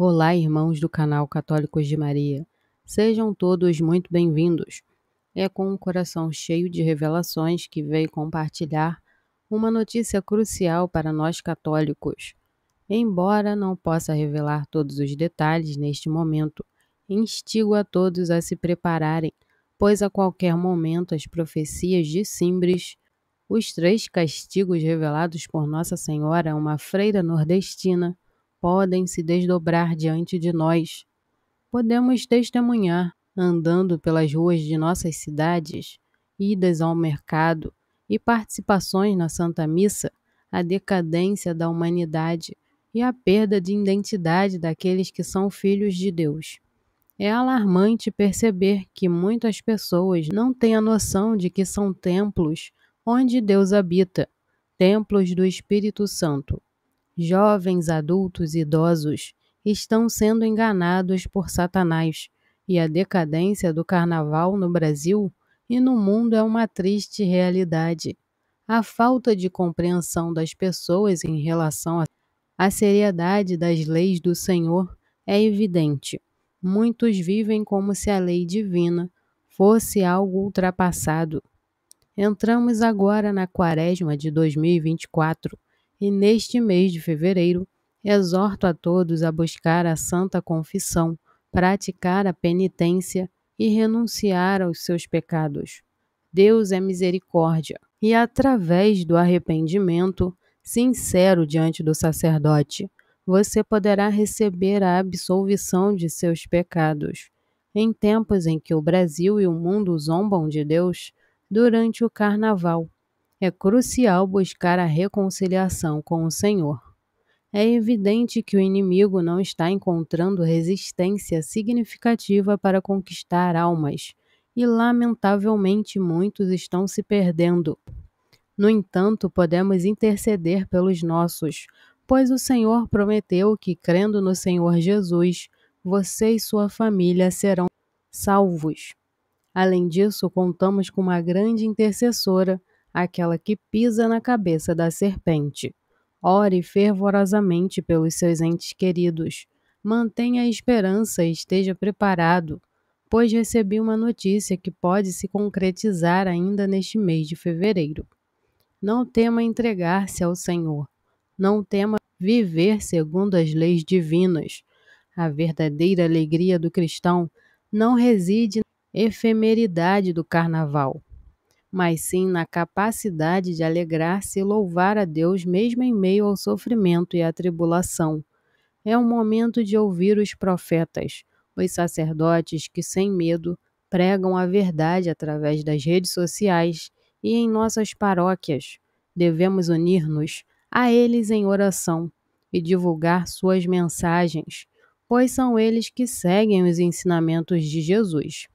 Olá, irmãos do canal Católicos de Maria. Sejam todos muito bem-vindos. É com um coração cheio de revelações que veio compartilhar uma notícia crucial para nós católicos. Embora não possa revelar todos os detalhes neste momento, instigo a todos a se prepararem, pois a qualquer momento as profecias de Simbres, os três castigos revelados por Nossa Senhora a uma freira nordestina, podem se desdobrar diante de nós. Podemos testemunhar, andando pelas ruas de nossas cidades, idas ao mercado e participações na Santa Missa, a decadência da humanidade e a perda de identidade daqueles que são filhos de Deus. É alarmante perceber que muitas pessoas não têm a noção de que são templos onde Deus habita, templos do Espírito Santo jovens, adultos, idosos, estão sendo enganados por Satanás, e a decadência do carnaval no Brasil e no mundo é uma triste realidade. A falta de compreensão das pessoas em relação à seriedade das leis do Senhor é evidente. Muitos vivem como se a lei divina fosse algo ultrapassado. Entramos agora na quaresma de 2024 e neste mês de fevereiro, exorto a todos a buscar a santa confissão, praticar a penitência e renunciar aos seus pecados. Deus é misericórdia, e através do arrependimento sincero diante do sacerdote, você poderá receber a absolvição de seus pecados. Em tempos em que o Brasil e o mundo zombam de Deus, durante o Carnaval, é crucial buscar a reconciliação com o Senhor. É evidente que o inimigo não está encontrando resistência significativa para conquistar almas, e lamentavelmente muitos estão se perdendo. No entanto, podemos interceder pelos nossos, pois o Senhor prometeu que, crendo no Senhor Jesus, você e sua família serão salvos. Além disso, contamos com uma grande intercessora aquela que pisa na cabeça da serpente. Ore fervorosamente pelos seus entes queridos. Mantenha a esperança e esteja preparado, pois recebi uma notícia que pode se concretizar ainda neste mês de fevereiro. Não tema entregar-se ao Senhor. Não tema viver segundo as leis divinas. A verdadeira alegria do cristão não reside na efemeridade do carnaval mas sim na capacidade de alegrar-se e louvar a Deus mesmo em meio ao sofrimento e à tribulação. É o momento de ouvir os profetas, os sacerdotes que, sem medo, pregam a verdade através das redes sociais e em nossas paróquias. Devemos unir-nos a eles em oração e divulgar suas mensagens, pois são eles que seguem os ensinamentos de Jesus.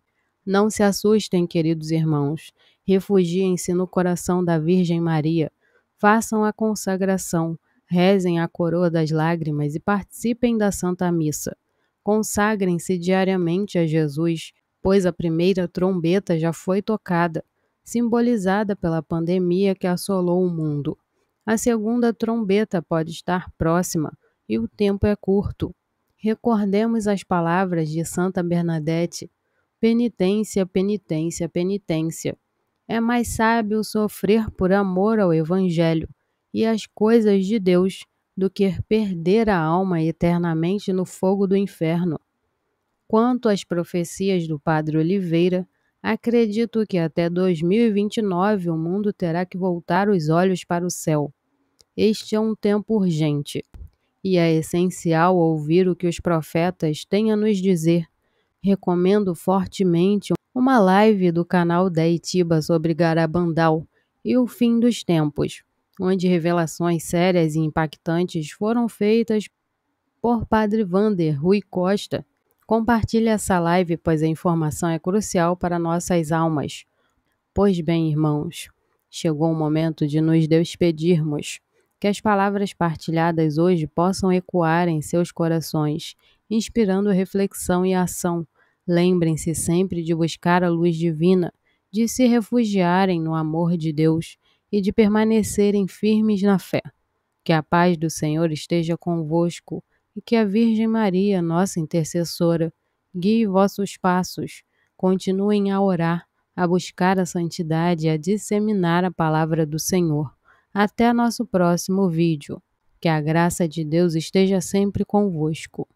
Não se assustem, queridos irmãos. Refugiem-se no coração da Virgem Maria. Façam a consagração, rezem a coroa das lágrimas e participem da Santa Missa. Consagrem-se diariamente a Jesus, pois a primeira trombeta já foi tocada, simbolizada pela pandemia que assolou o mundo. A segunda trombeta pode estar próxima e o tempo é curto. Recordemos as palavras de Santa Bernadette Penitência, penitência, penitência. É mais sábio sofrer por amor ao Evangelho e às coisas de Deus do que perder a alma eternamente no fogo do inferno. Quanto às profecias do Padre Oliveira, acredito que até 2029 o mundo terá que voltar os olhos para o céu. Este é um tempo urgente e é essencial ouvir o que os profetas têm a nos dizer Recomendo fortemente uma live do canal da Itiba sobre Garabandal e o fim dos tempos, onde revelações sérias e impactantes foram feitas por Padre Vander Rui Costa. Compartilhe essa live, pois a informação é crucial para nossas almas. Pois bem, irmãos, chegou o momento de nos despedirmos. Que as palavras partilhadas hoje possam ecoar em seus corações, inspirando reflexão e ação Lembrem-se sempre de buscar a luz divina, de se refugiarem no amor de Deus e de permanecerem firmes na fé. Que a paz do Senhor esteja convosco e que a Virgem Maria, nossa intercessora, guie vossos passos. Continuem a orar, a buscar a santidade e a disseminar a palavra do Senhor. Até nosso próximo vídeo. Que a graça de Deus esteja sempre convosco.